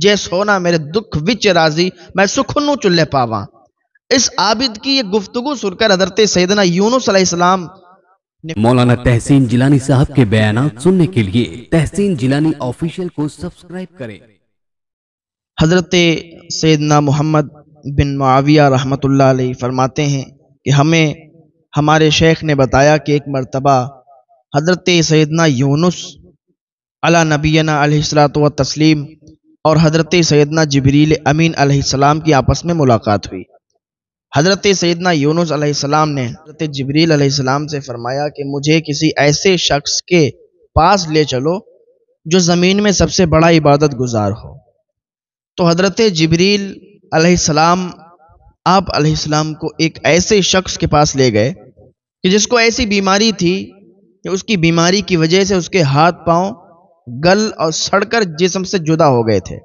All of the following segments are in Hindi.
जे सोना मेरे दुख विच राजी मैं सुख नु चुल्ले पावा इस आबिद की ये गुफ्तगु सुनकर हजरत सैदना यूनुस अलैहिस्सलाम मौलाना तहसीन जिलानी साहब के बयान सुनने के लिए तहसीन जिलानी ऑफिशियल को सब्सक्राइब करें हजरत सैदना मोहम्मद बिन माविया रहमत फरमाते हैं कि हमें हमारे शेख ने बताया कि एक मरतबा हजरत सैदना यूनुस अला नबीना अलसलात व तस्लीम और हज़रत सैदना जबरील अमीन अलैहिस्सलाम की आपस में मुलाकात हुई हज़रत सैदना यूनुस अलैहिस्सलाम ने हज़रत जबरील अलैहिस्सलाम से फ़रमाया कि मुझे किसी ऐसे शख्स के पास ले चलो जो ज़मीन में सबसे बड़ा इबादत गुजार हो तो हज़रत जबरील अलैहिस्सलाम आप अलैहिस्सलाम को एक ऐसे शख्स के पास ले गए कि जिसको ऐसी बीमारी थी कि उसकी बीमारी की वजह से उसके हाथ पाँव गल और सड़कर जिसम से जुदा हो गए थे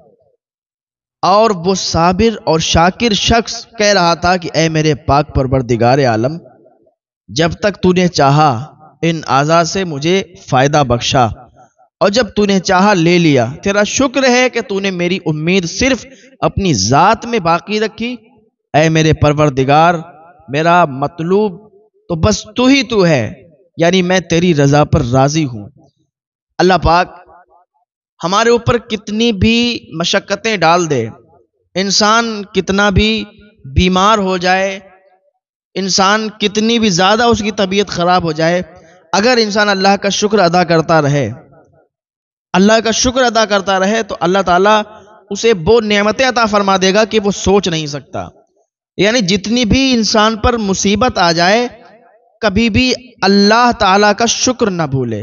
और वो साबिर और शाकिर शख्स कह रहा था कि ए मेरे पाक दिगार आलम जब तक तूने चाहा इन आज़ा से मुझे फ़ायदा बख्शा और जब तूने चाहा ले लिया तेरा शुक्र है कि तूने मेरी उम्मीद सिर्फ अपनी ज़ात में बाकी रखी ए मेरे परवरदिगार मेरा मतलूब तो बस तू ही तू है यानी मैं तेरी रज़ा पर राज़ी हूं अल्लाह पाक हमारे ऊपर कितनी भी मशक्क़तें डाल दे इंसान कितना भी बीमार हो जाए इंसान कितनी भी ज़्यादा उसकी तबीयत ख़राब हो जाए अगर इंसान अल्लाह का शुक्र अदा करता रहे अल्लाह का शुक्र अदा करता रहे तो अल्लाह ताला उसे वो नेमतें अता फरमा देगा कि वो सोच नहीं सकता यानी जितनी भी इंसान पर मुसीबत आ जाए कभी भी अल्लाह ताला का शुक्र ना भूले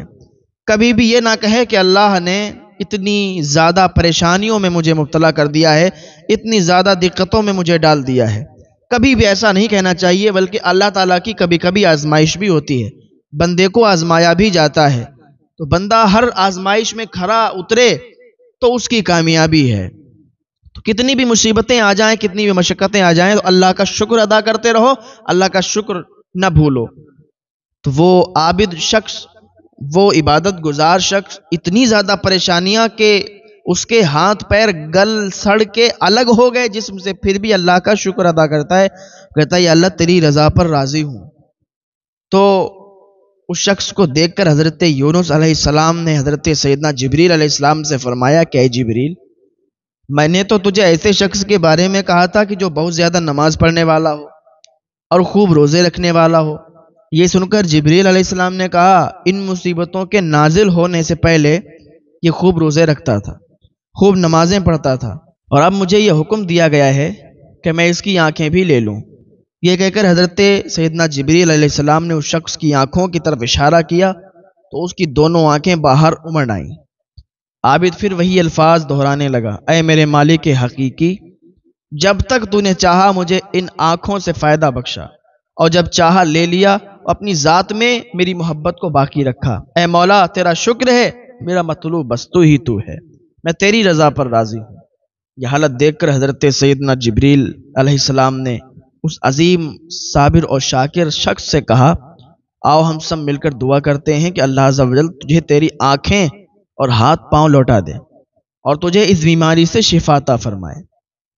कभी भी ये ना कहे कि अल्लाह ने इतनी ज़्यादा परेशानियों में मुझे मुबतला कर दिया है इतनी ज़्यादा दिक्कतों में मुझे डाल दिया है कभी भी ऐसा नहीं कहना चाहिए बल्कि अल्लाह ताला की कभी कभी आजमाइश भी होती है बंदे को आजमाया भी जाता है तो बंदा हर आजमाइश में खरा उतरे तो उसकी कामयाबी है तो कितनी भी मुसीबतें आ जाएं कितनी भी मशक्क़तें आ जाएं तो अल्लाह का शुक्र अदा करते रहो अल्लाह का शुक्र न भूलो तो वो आबिद शख्स वो इबादत गुजार शख्स इतनी ज़्यादा परेशानियाँ के उसके हाथ पैर गल सड़ के अलग हो गए जिसम से फिर भी अल्लाह का शुक्र अदा करता है कहता है अल्लाह तेरी रज़ा पर राज़ी हूँ तो उस शख्स को देखकर हज़रत यूनुस सलाम ने हज़रत सैदना जबरील सलाम से फरमाया कि जबरील मैंने तो तुझे ऐसे शख्स के बारे में कहा था कि जो बहुत ज़्यादा नमाज़ पढ़ने वाला हो और खूब रोज़े रखने वाला हो ये सुनकर जबरील अलैहिस्सलाम ने कहा इन मुसीबतों के नाजिल होने से पहले ये खूब रोज़े रखता था खूब नमाजें पढ़ता था और अब मुझे यह हुक्म दिया गया है कि मैं इसकी आँखें भी ले लूँ ये कहकर हज़रत सैदना जबरील अलैहिस्सलाम ने उस शख्स की आंखों की तरफ इशारा किया तो उसकी दोनों आंखें बाहर उमड़ आईं आबिद फिर वही अल्फाज दोहराने लगा अय मेरे मालिक हकीकी जब तक तूने चाहा मुझे इन आँखों से फ़ायदा बख्शा और जब चाह ले लिया अपनी ज़ात में मेरी मोहब्बत को बाकी रखा ए मौला तेरा शुक्र है मेरा मतलूब बस तू ही तू है मैं तेरी रजा पर राजी हूँ यह हालत देख कर हज़रत सैदना जबरील ने उस अजीम साबिर और शाकिर शख्स से कहा आओ हम सब मिलकर दुआ करते हैं कि अल्लाह जवजल तुझे तेरी आँखें और हाथ पांव लौटा दे और तुझे इस बीमारी से शिफाता फरमाए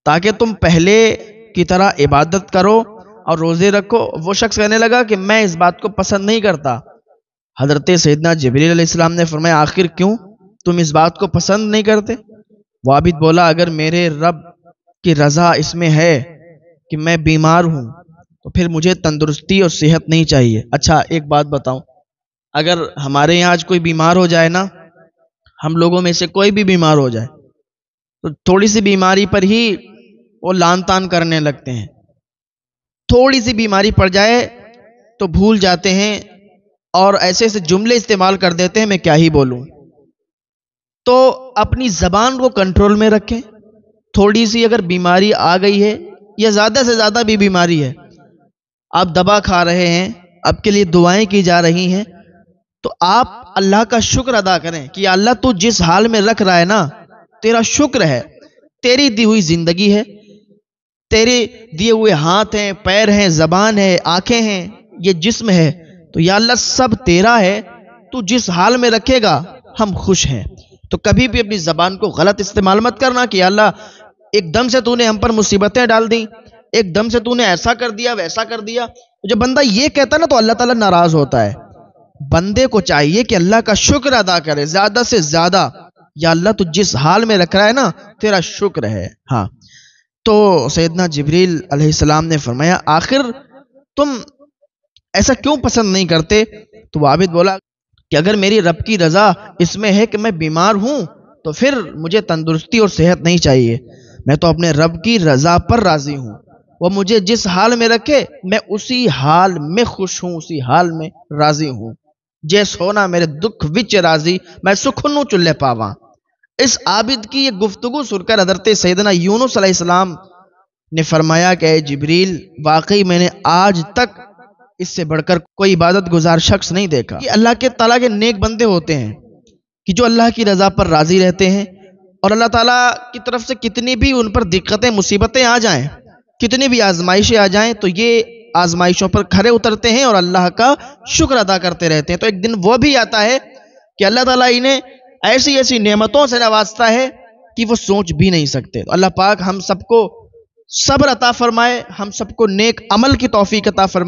ताकि तुम पहले की तरह इबादत करो और रोज़े रखो वो शख्स कहने लगा कि मैं इस बात को पसंद नहीं करता हजरत सैदना जबरी ने फरमाया आखिर क्यों तुम इस बात को पसंद नहीं करते वाबिद बोला अगर मेरे रब की रज़ा इसमें है कि मैं बीमार हूँ तो फिर मुझे तंदुरुस्ती और सेहत नहीं चाहिए अच्छा एक बात बताऊँ अगर हमारे यहाँ आज कोई बीमार हो जाए ना हम लोगों में से कोई भी बीमार हो जाए तो थोड़ी सी बीमारी पर ही वो लान तान करने लगते हैं थोड़ी सी बीमारी पड़ जाए तो भूल जाते हैं और ऐसे ऐसे जुमले इस्तेमाल कर देते हैं मैं क्या ही बोलूं तो अपनी ज़बान को कंट्रोल में रखें थोड़ी सी अगर बीमारी आ गई है या ज़्यादा से ज़्यादा भी बीमारी है आप दवा खा रहे हैं आपके लिए दुआएं की जा रही हैं तो आप अल्लाह का शुक्र अदा करें कि अल्लाह तू जिस हाल में रख रहा है ना तेरा शुक्र है तेरी दी हुई ज़िंदगी है तेरे दिए हुए हाथ हैं पैर हैं जबान है आंखें हैं ये जिस्म है तो या अल्लाह सब तेरा है तू जिस हाल में रखेगा हम खुश हैं तो कभी भी अपनी ज़बान को गलत इस्तेमाल मत करना कि अल्लाह एकदम से तूने हम पर मुसीबतें डाल दी एकदम से तूने ऐसा कर दिया वैसा कर दिया जब बंदा ये कहता है ना तो अल्लाह ताला नाराज़ होता है बंदे को चाहिए कि अल्लाह का शुक्र अदा करे ज़्यादा से ज़्यादा या अल्लाह तू जिस हाल में रख रहा है ना तेरा शुक्र है हाँ तो सैदना जबरील अलैहिस्सलाम ने फरमाया आखिर तुम ऐसा क्यों पसंद नहीं करते तो वाबिद बोला कि अगर मेरी रब की रज़ा इसमें है कि मैं बीमार हूँ तो फिर मुझे तंदुरुस्ती और सेहत नहीं चाहिए मैं तो अपने रब की रज़ा पर राज़ी हूँ वो मुझे जिस हाल में रखे मैं उसी हाल में खुश हूँ उसी हाल में राज़ी हूँ जय सोना मेरे दुख विच राज़ी मैं सुखनू चुल्ले पावा इस आबिद की यह गुफ्तु सुनकर हजरत सैदना यूनुस अलैहिस्सलाम ने फरमाया कि जबरील वाकई मैंने आज तक इससे बढ़कर कोई इबादत गुजार शख्स नहीं देखा कि अल्लाह के तला के नेक बंदे होते हैं कि जो अल्लाह की रज़ा पर राज़ी रहते हैं और अल्लाह ताला की तरफ से कितनी भी उन पर दिक्कतें मुसीबतें आ जाएं कितनी भी आजमाइशें आ जाएं तो ये आजमाइशों पर खड़े उतरते हैं और अल्लाह का शुक्र अदा करते रहते हैं तो एक दिन वो भी आता है कि अल्लाह ताला इन्हें ऐसी ऐसी नेमतों से नवाजता है कि वो सोच भी नहीं सकते तो अल्लाह पाक हम सबको सब्र अता फरमाए हम सबको नेक अमल की तोफ़ी अता फरमाए